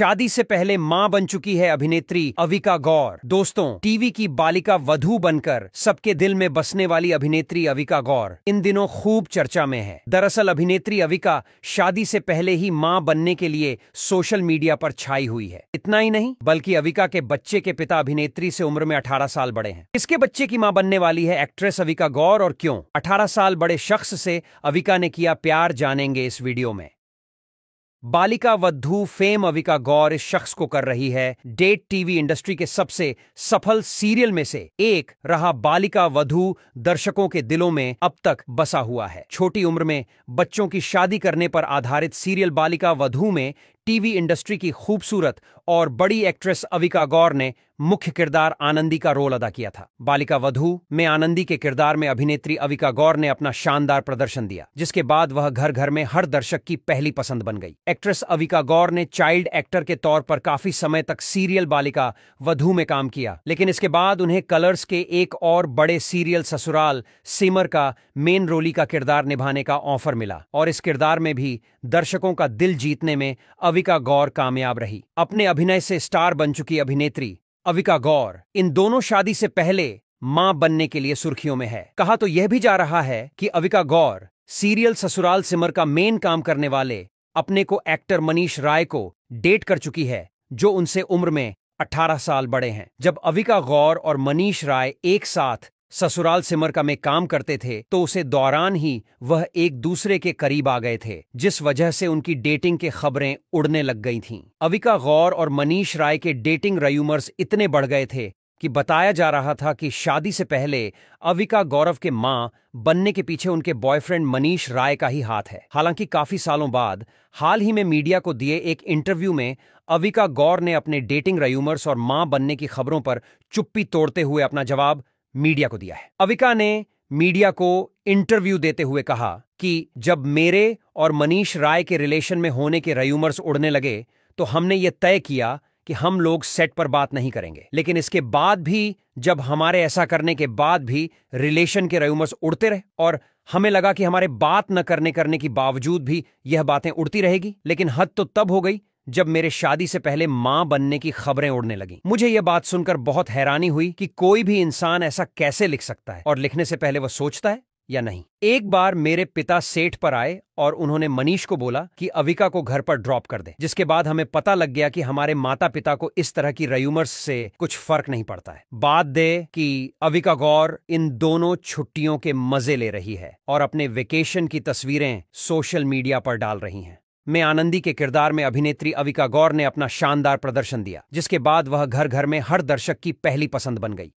शादी से पहले मां बन चुकी है अभिनेत्री अविका गौर दोस्तों टीवी की बालिका वधु बनकर सबके दिल में बसने वाली अभिनेत्री अविका गौर इन दिनों खूब चर्चा में है दरअसल अभिनेत्री अविका शादी से पहले ही मां बनने के लिए सोशल मीडिया पर छाई हुई है इतना ही नहीं बल्कि अविका के बच्चे के पिता अभिनेत्री से उम्र में अठारह साल बड़े हैं इसके बच्चे की माँ बनने वाली है एक्ट्रेस अविका गौर और क्यों अठारह साल बड़े शख्स से अविका ने किया प्यार जानेंगे इस वीडियो में बालिका वधू फेम अविका गौर इस शख्स को कर रही है डेट टीवी इंडस्ट्री के सबसे सफल सीरियल में से एक रहा बालिका वधू दर्शकों के दिलों में अब तक बसा हुआ है छोटी उम्र में बच्चों की शादी करने पर आधारित सीरियल बालिका वधू में टीवी इंडस्ट्री की खूबसूरत और बड़ी एक्ट्रेस अविका गौर ने मुख्य किरदार आनंदी का रोल अदा किया था बालिका वधु में आनंदी के किरदार में अभिनेत्री अविका गौर ने अपना शानदार प्रदर्शन दिया जिसके बाद वह घर घर में हर दर्शक की पहली पसंद बन गई एक्ट्रेस अविका गौर ने चाइल्ड एक्टर के तौर पर काफी समय तक सीरियल बालिका वधु में काम किया लेकिन इसके बाद उन्हें कलर्स के एक और बड़े सीरियल ससुराल सिमर का मेन रोली का किरदार निभाने का ऑफर मिला और इस किरदार में भी दर्शकों का दिल जीतने में अविका गौर कामयाब रही अपने अभिनय से स्टार बन चुकी अभिनेत्री अविका गौर इन दोनों शादी से पहले मां बनने के लिए सुर्खियों में है कहा तो यह भी जा रहा है कि अविका गौर सीरियल ससुराल सिमर का मेन काम करने वाले अपने को एक्टर मनीष राय को डेट कर चुकी है जो उनसे उम्र में 18 साल बड़े हैं जब अविका गौर और मनीष राय एक साथ ससुराल सिमरका में काम करते थे तो उसे दौरान ही वह एक दूसरे के करीब आ गए थे जिस वजह से उनकी डेटिंग के खबरें उड़ने लग गई थीं। अविका गौर और मनीष राय के डेटिंग रयूमर्स इतने बढ़ गए थे कि बताया जा रहा था कि शादी से पहले अविका गौरव के माँ बनने के पीछे उनके बॉयफ्रेंड मनीष राय का ही हाथ है हालांकि काफी सालों बाद हाल ही में मीडिया को दिए एक इंटरव्यू में अविका गौर ने अपने डेटिंग रयूमर्स और माँ बनने की खबरों पर चुप्पी तोड़ते हुए अपना जवाब मीडिया को दिया है अविका ने मीडिया को इंटरव्यू देते हुए कहा कि जब मेरे और मनीष राय के रिलेशन में होने के रयूमर्स उड़ने लगे तो हमने ये तय किया कि हम लोग सेट पर बात नहीं करेंगे लेकिन इसके बाद भी जब हमारे ऐसा करने के बाद भी रिलेशन के रयूमर्स उड़ते रहे और हमें लगा कि हमारे बात न करने करने के बावजूद भी यह बातें उड़ती रहेगी लेकिन हद तो तब हो गई जब मेरे शादी से पहले मां बनने की खबरें उड़ने लगी मुझे यह बात सुनकर बहुत हैरानी हुई कि कोई भी इंसान ऐसा कैसे लिख सकता है और लिखने से पहले वह सोचता है या नहीं एक बार मेरे पिता सेठ पर आए और उन्होंने मनीष को बोला कि अविका को घर पर ड्रॉप कर दे जिसके बाद हमें पता लग गया कि हमारे माता पिता को इस तरह की रयूमर्स से कुछ फर्क नहीं पड़ता है बात दे कि अविका गौर इन दोनों छुट्टियों के मजे ले रही है और अपने वेकेशन की तस्वीरें सोशल मीडिया पर डाल रही हैं में आनंदी के किरदार में अभिनेत्री अविका गौर ने अपना शानदार प्रदर्शन दिया जिसके बाद वह घर घर में हर दर्शक की पहली पसंद बन गई